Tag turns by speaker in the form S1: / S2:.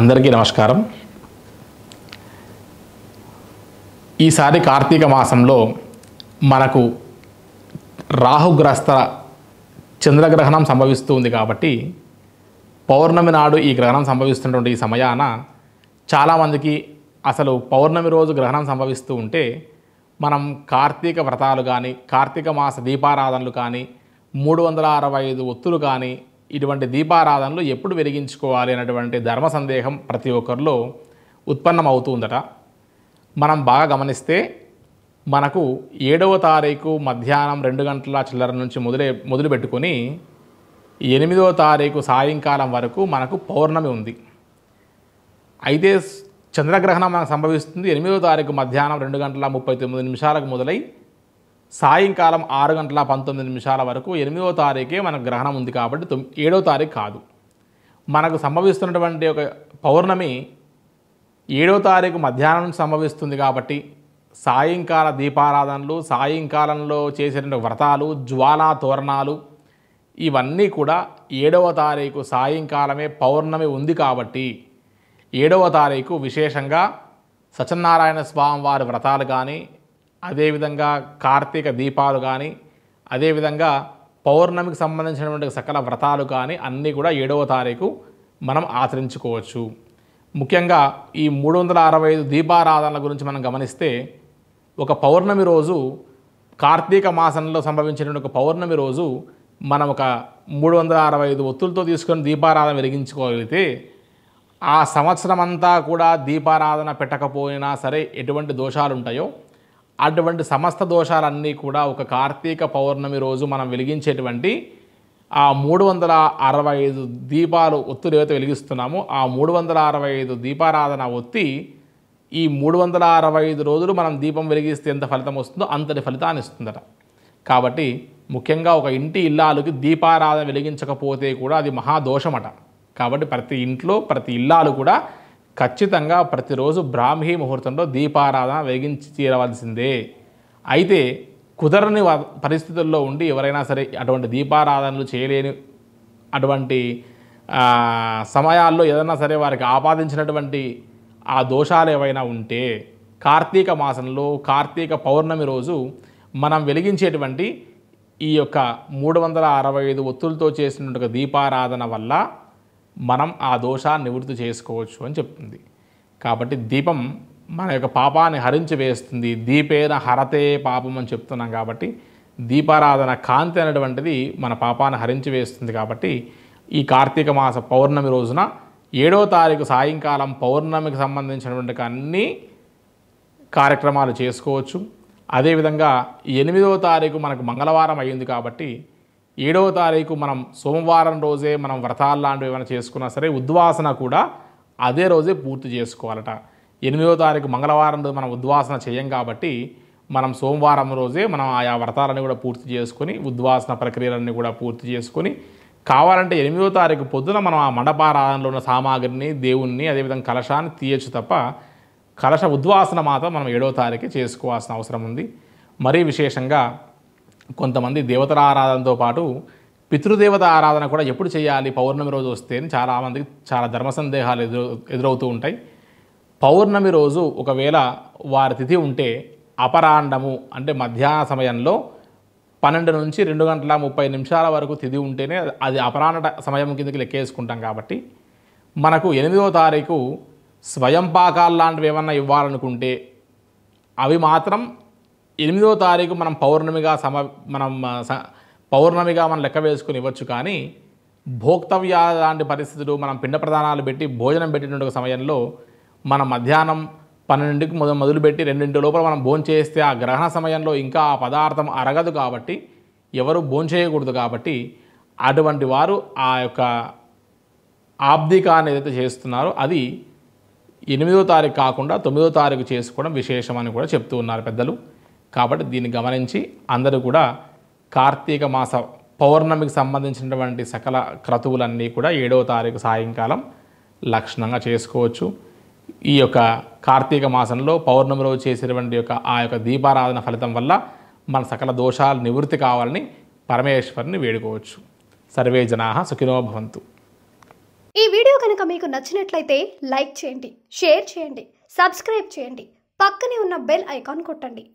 S1: అందరికీ నమస్కారం ఈసారి కార్తీక మాసంలో మనకు రాహుగ్రస్త చంద్రగ్రహణం సంభవిస్తుంది కాబట్టి పౌర్ణమి నాడు ఈ గ్రహణం సంభవిస్తున్నటువంటి ఈ సమయాన చాలామందికి అసలు పౌర్ణమి రోజు గ్రహణం సంభవిస్తూ ఉంటే మనం కార్తీక వ్రతాలు కానీ కార్తీక మాస దీపారాధనలు కానీ మూడు వందల అరవై ఐదు ఒత్తులు కానీ ఇటువంటి దీపారాధనలు ఎప్పుడు వెలిగించుకోవాలి అనేటువంటి ధర్మ సందేహం ప్రతి ఒక్కరిలో ఉత్పన్నం అవుతుందట మనం బాగా గమనిస్తే మనకు ఏడవ తారీఖు మధ్యాహ్నం రెండు గంటల చిల్లర నుంచి మొదలే మొదలు పెట్టుకొని ఎనిమిదవ తారీఖు సాయంకాలం వరకు మనకు పౌర్ణమి ఉంది అయితే చంద్రగ్రహణం మనకు సంభవిస్తుంది ఎనిమిదవ తారీఖు మధ్యాహ్నం రెండు గంటల ముప్పై తొమ్మిది నిమిషాలకు మొదలై సాయంకాలం ఆరు గంటల పంతొమ్మిది నిమిషాల వరకు ఎనిమిదవ తారీఖే మనకు గ్రహణం ఉంది కాబట్టి తొమ్మి ఏడవ తారీఖు కాదు మనకు సంభవిస్తున్నటువంటి ఒక పౌర్ణమి ఏడో తారీఖు మధ్యాహ్నం సంభవిస్తుంది కాబట్టి సాయంకాల దీపారాధనలు సాయంకాలంలో చేసిన వ్రతాలు జ్వాలా తోరణాలు ఇవన్నీ కూడా ఏడవ తారీఖు సాయంకాలమే పౌర్ణమి ఉంది కాబట్టి ఏడవ తారీఖు విశేషంగా సత్యనారాయణ స్వామి వారి వ్రతాలు కానీ అదేవిధంగా కార్తీక దీపాలు కానీ అదేవిధంగా పౌర్ణమికి సంబంధించినటువంటి సకల వ్రతాలు కానీ అన్నీ కూడా ఏడవ తారీఖు మనం ఆచరించుకోవచ్చు ముఖ్యంగా ఈ మూడు వందల అరవై ఐదు దీపారాధనల గురించి మనం గమనిస్తే ఒక పౌర్ణమి రోజు కార్తీక మాసంలో సంభవించినటువంటి ఒక పౌర్ణమి రోజు మనం ఒక మూడు వందల అరవై ఐదు ఒత్తులతో తీసుకొని దీపారాధన వెలిగించుకోగలిగితే ఆ సంవత్సరం అంతా కూడా దీపారాధన పెట్టకపోయినా సరే ఎటువంటి దోషాలు ఉంటాయో అటువంటి సమస్త దోషాలన్నీ కూడా ఒక కార్తీక పౌర్ణమి రోజు మనం వెలిగించేటువంటి ఆ మూడు వందల అరవై ఐదు దీపాలు ఒత్తులు ఏవైతే వెలిగిస్తున్నామో ఆ మూడు వందల అరవై ఐదు దీపారాధన ఒత్తి ఈ మూడు వందల అరవై ఐదు రోజులు మనం దీపం వెలిగిస్తే ఎంత ఫలితం వస్తుందో అంతటి ఫలితాన్ని ఇస్తుందట కాబట్టి ముఖ్యంగా ఒక ఇంటి ఇల్లాలుకి దీపారాధన వెలిగించకపోతే కూడా అది మహాదోషమట కాబట్టి ప్రతి ఇంట్లో ప్రతి ఇల్లాలు కూడా ఖచ్చితంగా ప్రతిరోజు బ్రాహ్మీ ముహూర్తంలో దీపారాధన వేగించి తీరవలసిందే అయితే కుదరని పరిస్థితుల్లో ఉండి ఎవరైనా సరే అటువంటి దీపారాధనలు చేయలేని అటువంటి సమయాల్లో ఏదైనా సరే వారికి ఆపాదించినటువంటి ఆ దోషాలు ఏవైనా ఉంటే కార్తీక మాసంలో కార్తీక పౌర్ణమి రోజు మనం వెలిగించేటువంటి ఈ యొక్క మూడు వందల అరవై ఐదు ఒత్తులతో చేసినటువంటి దీపారాధన వల్ల మనం ఆ దోషాన్ని నివృత్తి చేసుకోవచ్చు అని చెప్తుంది కాబట్టి దీపం మన యొక్క పాపాన్ని హరించి వేస్తుంది దీపేన హరతే పాపం అని చెప్తున్నాం కాబట్టి దీపారాధన కాంతి అనేటువంటిది మన పాపాన్ని హరించి వేస్తుంది కాబట్టి ఈ కార్తీక మాస పౌర్ణమి రోజున ఏడో తారీఖు సాయంకాలం పౌర్ణమికి సంబంధించినటువంటి అన్ని కార్యక్రమాలు చేసుకోవచ్చు అదేవిధంగా ఎనిమిదో తారీఖు మనకు మంగళవారం అయ్యింది కాబట్టి ఏడవ తారీఖు మనం సోమవారం రోజే మనం వ్రతాలు లాంటివి ఏమైనా చేసుకున్నా సరే ఉద్వాసన కూడా అదే రోజే పూర్తి చేసుకోవాలట ఎనిమిదవ తారీఖు మంగళవారం రోజు మనం ఉద్వాసన చేయం కాబట్టి మనం సోమవారం రోజే మనం ఆయా వ్రతాలన్నీ కూడా పూర్తి చేసుకొని ఉద్వాసన ప్రక్రియలన్నీ కూడా పూర్తి చేసుకొని కావాలంటే ఎనిమిదో తారీఖు పొద్దున మనం ఆ మండపారాధనలో ఉన్న సామాగ్రిని దేవుణ్ణి అదేవిధంగా కలశాన్ని తీయచ్చు తప్ప కలశ ఉద్వాసన మాత్రం మనం ఏడవ తారీఖు చేసుకోవాల్సిన అవసరం ఉంది మరీ విశేషంగా కొంతమంది దేవతల ఆరాధనతో పాటు పితృదేవత ఆరాధన కూడా ఎప్పుడు చేయాలి పౌర్ణమి రోజు వస్తే అని చాలామందికి చాలా ధర్మ సందేహాలు ఎదురు ఎదురవుతూ ఉంటాయి పౌర్ణమి రోజు ఒకవేళ వారి తిథి ఉంటే అపరాండము అంటే మధ్యాహ్న సమయంలో పన్నెండు నుంచి రెండు గంటల ముప్పై నిమిషాల వరకు తిథి ఉంటేనే అది అపరాహ్న సమయం కిందకి లెక్కేసుకుంటాం కాబట్టి మనకు ఎనిమిదో తారీఖు స్వయం పాకాలు లాంటివి ఏమన్నా ఇవ్వాలనుకుంటే అవి మాత్రం ఎనిమిదో తారీఖు మనం పౌర్ణమిగా సమ మనం పౌర్ణమిగా మనం లెక్క వేసుకుని ఇవ్వచ్చు కానీ భోక్తవ్య లాంటి పరిస్థితులు మనం పిండ ప్రధానాలు పెట్టి భోజనం పెట్టినటువంటి సమయంలో మన మధ్యాహ్నం పన్నెండింటికి మొదలు మొదలుపెట్టి రెండింటి లోపల మనం భోజనం చేస్తే ఆ గ్రహణ సమయంలో ఇంకా ఆ పదార్థం అరగదు కాబట్టి ఎవరు భోంచేయకూడదు కాబట్టి అటువంటి వారు ఆ యొక్క ఆబ్దికాన్ని ఏదైతే చేస్తున్నారో అది ఎనిమిదో తారీఖు కాకుండా తొమ్మిదో తారీఖు చేసుకోవడం విశేషమని కూడా చెప్తూ ఉన్నారు పెద్దలు కాబట్టి దీన్ని గమనించి అందరూ కూడా కార్తీక మాస పౌర్ణమికి సంబంధించినటువంటి సకల క్రతువులన్నీ కూడా ఏడవ తారీఖు సాయంకాలం లక్షణంగా చేసుకోవచ్చు ఈ యొక్క కార్తీక మాసంలో పౌర్ణమి రోజు చేసేటువంటి యొక్క ఆ యొక్క దీపారాధన ఫలితం వల్ల మన సకల దోషాలు నివృత్తి కావాలని పరమేశ్వరిని వేడుకోవచ్చు సర్వే జనా సుఖినో భవంతు ఈ వీడియో కనుక మీకు నచ్చినట్లయితే లైక్ చేయండి షేర్ చేయండి సబ్స్క్రైబ్ చేయండి పక్కనే ఉన్న బెల్ ఐకాన్ కొట్టండి